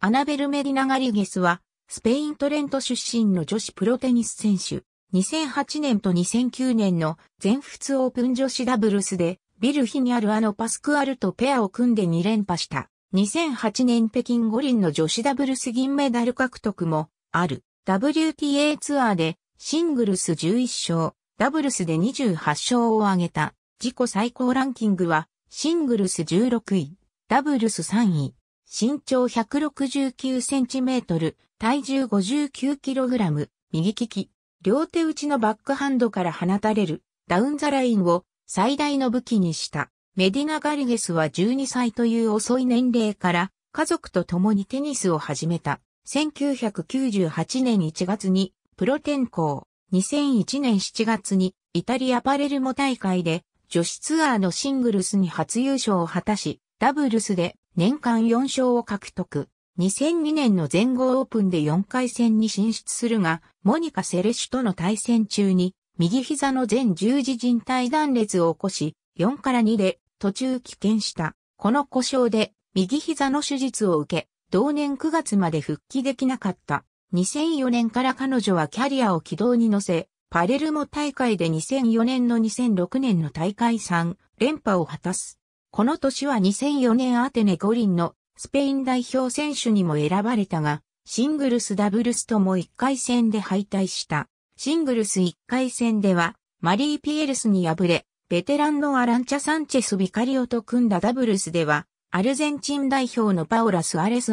アナベル・メディナ・ガリゲスは、スペイン・トレント出身の女子プロテニス選手。2008年と2009年の全仏オープン女子ダブルスで、ビルヒにあるあのパスクアルとペアを組んで2連覇した。2008年北京五輪の女子ダブルス銀メダル獲得もある。WTA ツアーでシングルス11勝、ダブルスで28勝を挙げた。自己最高ランキングはシングルス16位、ダブルス3位。身長169センチメートル、体重59キログラム、右利き、両手打ちのバックハンドから放たれる、ダウンザラインを最大の武器にした。メディナ・ガルゲスは12歳という遅い年齢から家族と共にテニスを始めた。1998年1月にプロ転向。2001年7月にイタリア・パレルモ大会で女子ツアーのシングルスに初優勝を果たし、ダブルスで年間4勝を獲得。2002年の全豪オープンで4回戦に進出するが、モニカ・セレシュとの対戦中に、右膝の全十字靭帯断裂を起こし、4から2で途中棄権した。この故障で、右膝の手術を受け、同年9月まで復帰できなかった。2004年から彼女はキャリアを軌道に乗せ、パレルモ大会で2004年の2006年の大会3連覇を果たす。この年は2004年アテネ五輪のスペイン代表選手にも選ばれたが、シングルスダブルスとも1回戦で敗退した。シングルス1回戦では、マリー・ピエルスに敗れ、ベテランのアランチャ・サンチェス・ビカリオと組んだダブルスでは、アルゼンチン代表のパオラ・スアレス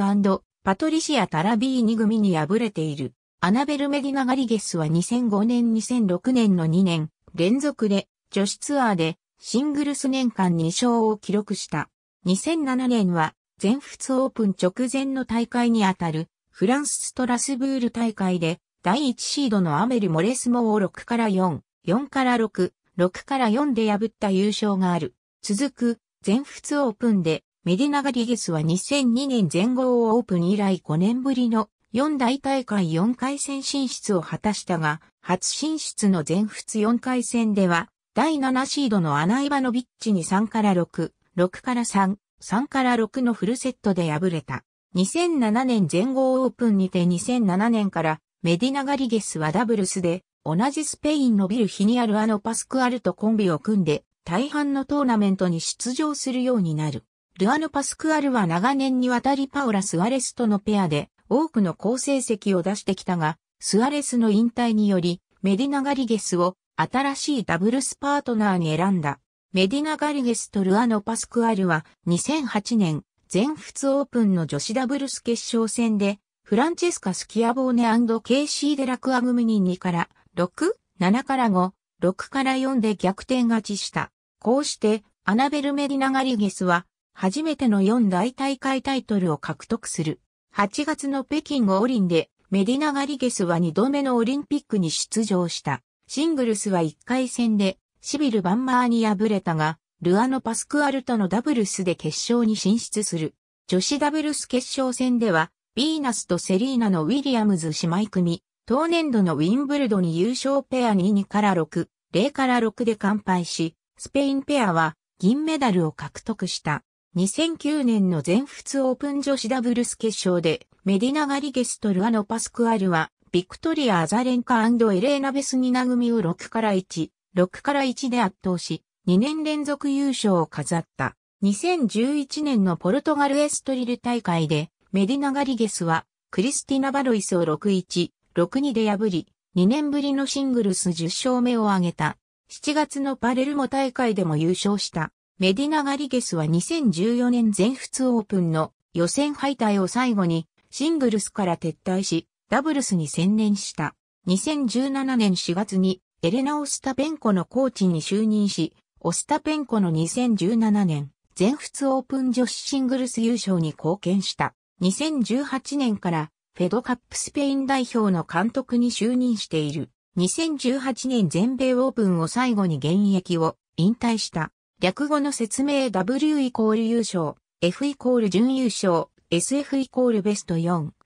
パトリシア・タラビーニ組に敗れている。アナベル・メディナ・ガリゲスは2005年2006年の2年連続で女子ツアーでシングルス年間2勝を記録した。2007年は全仏オープン直前の大会にあたるフランスストラスブール大会で第1シードのアメル・モレスモを6から4、4から6、6から4で破った優勝がある。続く全仏オープンでメディナガリゲスは2002年全豪オープン以来5年ぶりの4大大会4回戦進出を果たしたが、初進出の全仏4回戦では第7シードのアナイバノビッチに3から6、6から3、3から6のフルセットで敗れた。2007年全豪オープンにて2007年からメディナガリゲスはダブルスで同じスペインのビルヒニアルアのパスクアルとコンビを組んで大半のトーナメントに出場するようになる。ルアノ・パスクアルは長年にわたりパオラ・スアレスとのペアで多くの好成績を出してきたが、スアレスの引退によりメディナガリゲスを新しいダブルスパートナーに選んだ。メディナ・ガリゲスとルアノ・パスクアルは2008年全仏オープンの女子ダブルス決勝戦でフランチェスカ・スキアボーネケイシー・デラクアグムに2から6、7から5、6から4で逆転勝ちした。こうしてアナベル・メディナ・ガリゲスは初めての4大大会タイトルを獲得する。8月の北京五輪でメディナ・ガリゲスは2度目のオリンピックに出場した。シングルスは1回戦で、シビル・バンマーに敗れたが、ルアノ・パスクアルとのダブルスで決勝に進出する。女子ダブルス決勝戦では、ビーナスとセリーナのウィリアムズ姉妹組、当年度のウィンブルドに優勝ペアに2から6、0から6で完敗し、スペインペアは銀メダルを獲得した。2009年の全仏オープン女子ダブルス決勝で、メディナ・ガリゲスとルアノ・パスクアルはビクトリア・アザレンカエレーナ・ベスニナ組を6から1、6から1で圧倒し、2年連続優勝を飾った。2011年のポルトガルエストリル大会で、メディナ・ガリゲスは、クリスティナ・バロイスを6-1、6-2で破り、2年ぶりのシングルス10勝目を挙げた。7月のパレルモ大会でも優勝した。メディナ・ガリゲスは2014年全仏オープンの予選敗退を最後にシングルスから撤退し、ダブルスに専念した。2017年4月にエレナ・オスタペンコのコーチに就任し、オスタペンコの2017年全仏オープン女子シングルス優勝に貢献した。2018年からフェドカップスペイン代表の監督に就任している。2018年全米オープンを最後に現役を引退した。略語の説明 W イコール優勝、F イコール準優勝、SF イコールベスト4。